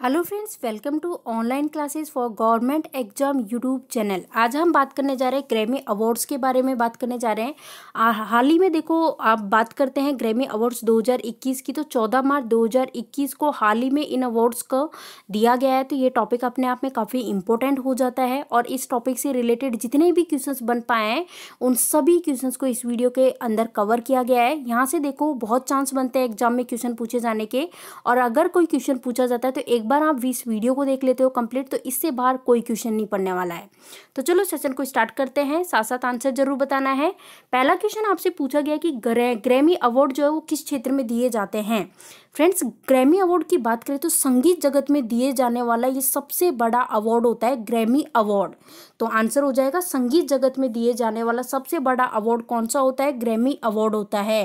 hello friends welcome to online classes for government exam YouTube channel आज हम बात करने जा रहे हैं ग्रैमी अवार्ड्स के बारे में बात करने जा रहे हैं हाल ही में देखो आप बात करते हैं ग्रैमी अवार्ड्स 2021 की तो 14 मार्च 2021 को हाल ही में इन अवार्ड्स को दिया गया है तो ये टॉपिक अपने आप में काफ़ी इंपॉर्टेंट हो जाता है और इस टॉपिक से रिलेटेड जितने भी क्वेश्चन बन पाए हैं उन सभी क्वेश्चन को इस वीडियो के अंदर कवर किया गया है यहाँ से देखो बहुत चांस बनते हैं एग्जाम में क्वेश्चन पूछे जाने के और अगर कोई क्वेश्चन पूछा जाता है तो एक एक बार आप इस वीडियो को देख लेते हो कंप्लीट तो इससे बाहर कोई क्वेश्चन नहीं पढ़ने वाला है तो चलो सेशन को स्टार्ट करते हैं साथ साथ आंसर जरूर बताना है पहला क्वेश्चन आपसे पूछा गया कि ग्रैमी अवार्ड जो है वो किस क्षेत्र में दिए जाते हैं फ्रेंड्स ग्रैमी अवार्ड की बात करें तो संगीत जगत में दिए जाने वाला ये सबसे बड़ा अवार्ड होता है ग्रैमी अवार्ड तो आंसर हो जाएगा संगीत जगत में दिए जाने वाला सबसे बड़ा अवार्ड कौन सा होता है ग्रैमी अवार्ड होता है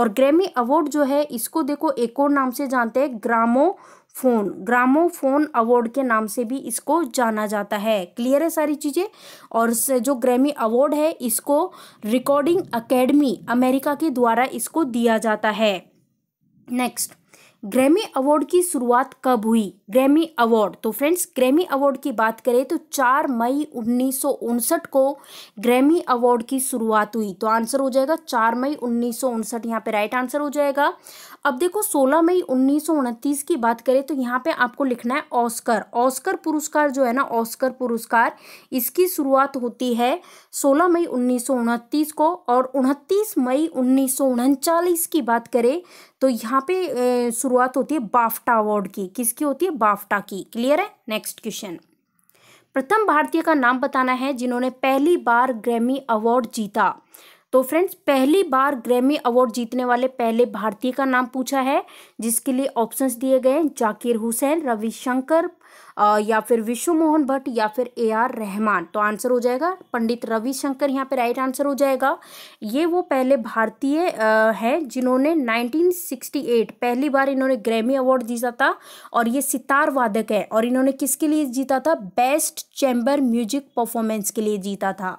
और ग्रैमी अवार्ड जो है इसको देखो एक और नाम से जानते हैं ग्रामो फोन ग्रामोफोन अवार्ड के नाम से भी इसको जाना जाता है क्लियर है सारी चीज़ें और जो ग्रैमी अवार्ड है इसको रिकॉर्डिंग एकेडमी अमेरिका के द्वारा इसको दिया जाता है नेक्स्ट ग्रैमी अवार्ड की शुरुआत कब हुई ग्रैमी अवार्ड तो फ्रेंड्स ग्रैमी अवार्ड की बात करें तो 4 मई उन्नीस को ग्रैमी अवार्ड की शुरुआत हुई तो आंसर हो जाएगा 4 मई उन्नीस यहाँ पे राइट आंसर हो जाएगा अब देखो 16 मई उन्नीस की बात करें तो यहाँ पे आपको लिखना है ऑस्कर ऑस्कर पुरस्कार जो है ना ऑस्कर पुरस्कार इसकी शुरुआत होती है सोलह मई उन्नीस को और उनतीस मई उन्नीस की बात करें तो यहाँ पे शुरुआत होती है बाफ्टा अवार्ड की किसकी होती है बाफ्टा की क्लियर है नेक्स्ट क्वेश्चन प्रथम भारतीय का नाम बताना है जिन्होंने पहली बार ग्रैमी अवार्ड जीता तो फ्रेंड्स पहली बार ग्रैमी अवार्ड जीतने वाले पहले भारतीय का नाम पूछा है जिसके लिए ऑप्शंस दिए गए हैं जाकिर हुसैन रविशंकर या फिर विश्व मोहन भट्ट या फिर ए आर रहमान तो आंसर हो जाएगा पंडित रविशंकर यहाँ पे राइट आंसर हो जाएगा ये वो पहले भारतीय हैं जिन्होंने 1968 पहली बार इन्होंने ग्रैमी अवार्ड जीता था और ये सितार वादक है और इन्होंने किसके लिए जीता था बेस्ट चैम्बर म्यूजिक परफॉर्मेंस के लिए जीता था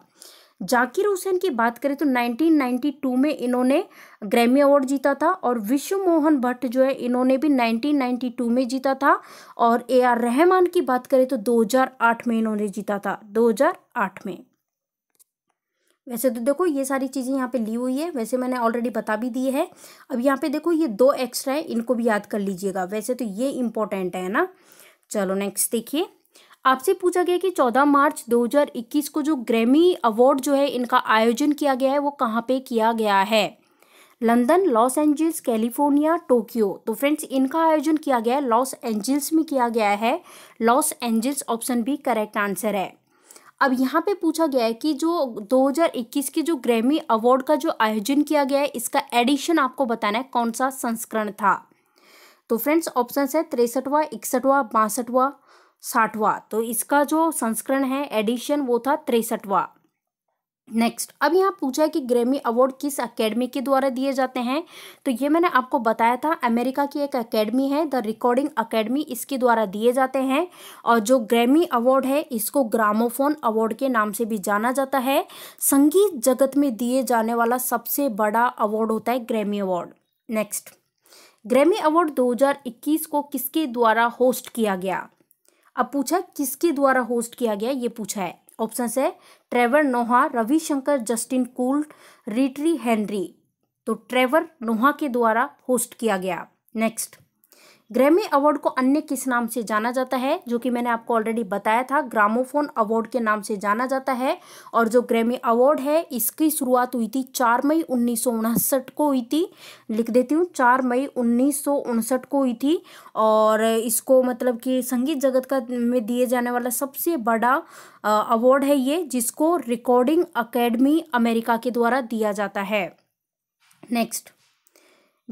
जाकिर हुसैन की बात करें तो 1992 में इन्होंने ग्रैमी अवार्ड जीता था और विश्व मोहन भट्ट जो है इन्होंने भी 1992 में जीता था और ए आर रहमान की बात करें तो 2008 में इन्होंने जीता था 2008 में वैसे तो देखो ये सारी चीज़ें यहाँ पे ली हुई है वैसे मैंने ऑलरेडी बता भी दी है अब यहाँ पे देखो ये दो एक्स्ट्रा है इनको भी याद कर लीजिएगा वैसे तो ये इम्पोर्टेंट है ना चलो नेक्स्ट देखिए आपसे पूछा गया कि 14 मार्च 2021 को जो ग्रैमी अवार्ड जो है इनका आयोजन किया गया है वो कहाँ पे किया गया है London Los Angeles California Tokyo तो फ्रेंड्स इनका आयोजन किया गया है लॉस एंजल्स में किया गया है लॉस एंजल्स ऑप्शन भी करेक्ट आंसर है अब यहाँ पे पूछा गया है कि जो 2021 के जो ग्रैमी अवार्ड का जो आयोजन किया गया है इसका एडिशन आपको बताना है कौन सा संस्करण था तो फ्रेंड्स ऑप्शन है तिरसठवा इकसठवा बासठवा साठवा तो इसका जो संस्करण है एडिशन वो था तिरसठवा नेक्स्ट अब यहाँ पूछा है कि ग्रेमी अवार्ड किस एकेडमी के द्वारा दिए जाते हैं तो ये मैंने आपको बताया था अमेरिका की एक एकेडमी है द रिकॉर्डिंग एकेडमी इसके द्वारा दिए जाते हैं और जो ग्रेमी अवार्ड है इसको ग्रामोफोन अवार्ड के नाम से भी जाना जाता है संगीत जगत में दिए जाने वाला सबसे बड़ा अवार्ड होता है Grammy award next Grammy award दो को किसके द्वारा होस्ट किया गया अब पूछा किसके द्वारा होस्ट किया गया ये पूछा है ऑप्शन है ट्रेवर नोहा रविशंकर जस्टिन कूल रिटरी हेनरी तो ट्रेवर नोहा के द्वारा होस्ट किया गया नेक्स्ट ग्रैमी अवार्ड को अन्य किस नाम से जाना जाता है जो कि मैंने आपको ऑलरेडी बताया था ग्रामोफोन अवार्ड के नाम से जाना जाता है और जो ग्रैमी अवार्ड है इसकी शुरुआत हुई थी चार मई उन्नीस को हुई थी लिख देती हूँ चार मई उन्नीस को हुई थी और इसको मतलब कि संगीत जगत का में दिए जाने वाला सबसे बड़ा अवार्ड है ये जिसको रिकॉर्डिंग अकेडमी अमेरिका के द्वारा दिया जाता है नेक्स्ट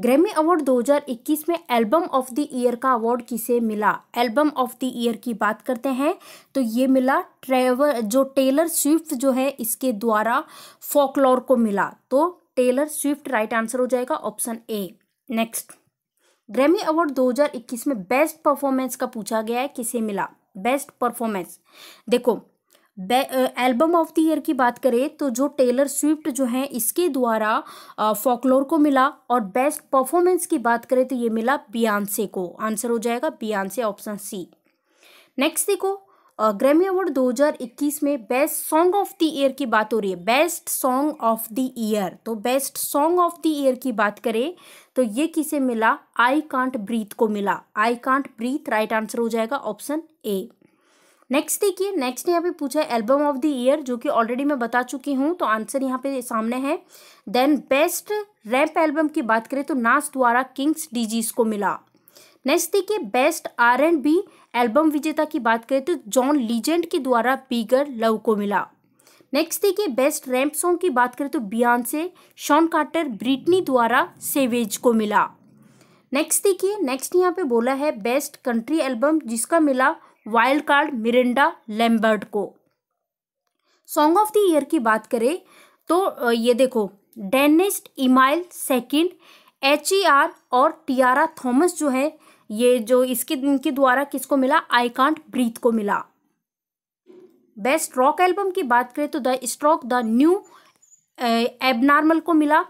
ग्रैमी अवार्ड 2021 में एल्बम ऑफ द ईयर का अवार्ड किसे मिला एल्बम ऑफ द ईयर की बात करते हैं तो ये मिला ट्रेवर जो टेलर स्विफ्ट जो है इसके द्वारा फोकलोर को मिला तो टेलर स्विफ्ट राइट आंसर हो जाएगा option A next Grammy award 2021 में बेस्ट परफॉर्मेंस का पूछा गया है किसे मिला बेस्ट परफॉर्मेंस देखो एल्बम ऑफ द ईयर की बात करें तो जो टेलर स्विफ्ट जो है इसके द्वारा फोकलोर को मिला और बेस्ट परफॉर्मेंस की बात करें तो ये मिला बियांसे को आंसर हो जाएगा बियांसे ऑप्शन सी नेक्स्ट देखो ग्रैमी अवार्ड 2021 में best song of the year की बात हो रही है best song of the year तो best song of the year की बात करें तो ये किसे मिला आई कांट ब्रीथ को मिला I can't breathe right answer हो जाएगा ऑप्शन ए नेक्स्ट देखिए नेक्स्ट यहाँ पे पूछा है एल्बम ऑफ द ईयर जो कि ऑलरेडी मैं बता चुकी हूँ तो आंसर यहाँ पे सामने है देन बेस्ट रैप एल्बम की बात करें तो नास द्वारा किंग्स डिजीज को मिला नेक्स्ट देखिए best R and B album विजेता की बात करें तो जॉन लीजेंड के द्वारा बीगर लव को मिला नेक्स्ट देखिए बेस्ट रैम्प सॉन्ग की बात करें तो Beyonce Shawn Carter Brittany द्वारा सेवेज को मिला नेक्स्ट देखिए नेक्स्ट यहाँ पे बोला है बेस्ट कंट्री एल्बम जिसका मिला वाइल्ड कार्ड मिरिंडा लैम्बर्ट को सॉन्ग ऑफ द ईयर की बात करें तो ये देखो Dernst Emile second H E R और टियारा थॉमस जो है ये जो इसके इनके द्वारा किसको मिला आई कांट ब्रीथ को मिला बेस्ट रॉक एल्बम की बात करें तो the Strokes the new abnormal को मिला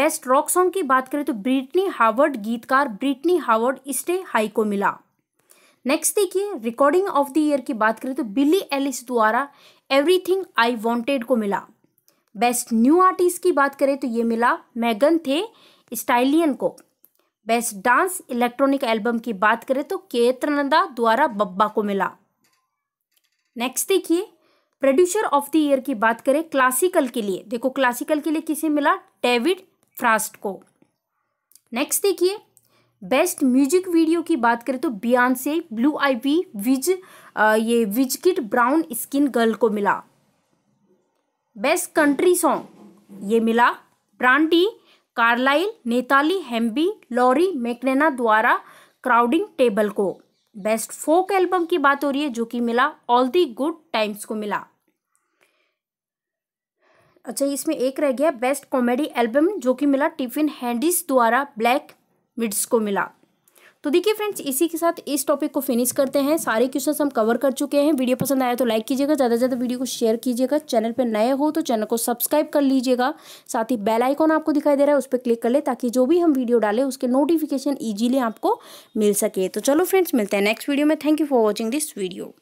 बेस्ट रॉक सॉन्ग की बात करें तो ब्रिटनी हार्वर्ड गीतकार ब्रिटनी हार्वर्ड स्टे हाई को मिला नेक्स्ट देखिए रिकॉर्डिंग ऑफ द ईयर की बात करें तो बिली एलिस द्वारा एवरीथिंग आई वांटेड को मिला बेस्ट न्यू आर्टिस्ट की बात करें तो ये मिला मैगन थे स्टाइलियन को बेस्ट डांस इलेक्ट्रॉनिक एल्बम की बात करें तो केतनंदा द्वारा बब्बा को मिला नेक्स्ट देखिए प्रोड्यूसर ऑफ द ईयर की बात करें क्लासिकल के लिए देखो क्लासिकल के लिए किसे मिला डेविड फ्रास्ट को नेक्स्ट देखिए बेस्ट म्यूजिक वीडियो की बात करें तो बियान से ब्लू आई वी विज ये विजकिट ब्राउन स्किन गर्ल को मिला बेस्ट कंट्री सॉन्ग ये मिला Brandy Carlile Natalie Hemby Lori McKenna द्वारा क्राउडिंग टेबल को बेस्ट फोक एल्बम की बात हो रही है जो कि मिला ऑल दी गुड टाइम्स को मिला अच्छा इसमें एक रह गया बेस्ट कॉमेडी एल्बम जो कि मिला टिफिन हैंडिस द्वारा ब्लैक मिड्स को मिला तो देखिए फ्रेंड्स इसी के साथ इस टॉपिक को फिनिश करते हैं सारे क्वेश्चंस हम कवर कर चुके हैं वीडियो पसंद आया तो लाइक कीजिएगा ज़्यादा से ज़्यादा वीडियो को शेयर कीजिएगा चैनल पर नए हो तो चैनल को सब्सक्राइब कर लीजिएगा साथ ही बेल आइकॉन आपको दिखाई दे रहा है उस पर क्लिक कर ले ताकि जो भी हम वीडियो डालें उसके नोटिफिकेशन ईजिली आपको मिल सके तो चलो फ्रेंड्स मिलते हैं नेक्स्ट वीडियो में thank you for watching this video